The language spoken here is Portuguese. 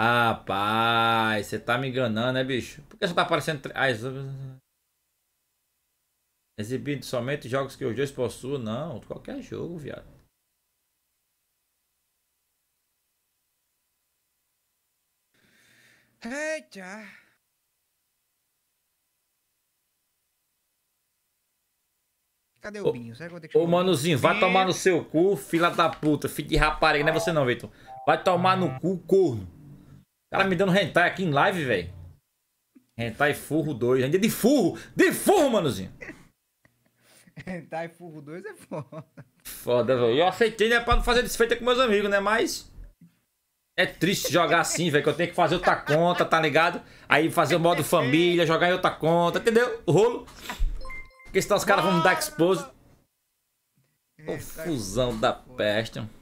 Rapaz, você tá me enganando, né, bicho? Por que só tá aparecendo. Ah, exibindo somente jogos que os dois possuem? Não, qualquer jogo, viado. Eita! Cadê o, Binho? Será que vou ter que Ô, manozinho, vai tomar no seu cu, fila da puta, filho de rapariga, não é você não, Vitor. Vai tomar no cu, corno cara me dando rentar aqui em live, velho. Rentar e furro 2. Ainda de furro! De furro, manozinho! rentar e furro 2 é foda. Foda, velho. Eu aceitei, né? Pra não fazer desfeita com meus amigos, né? Mas. É triste jogar assim, velho. Que eu tenho que fazer outra conta, tá ligado? Aí fazer o modo é. família, jogar em outra conta, entendeu? O rolo. Porque senão os caras vão me dar expose. Confusão da é peste.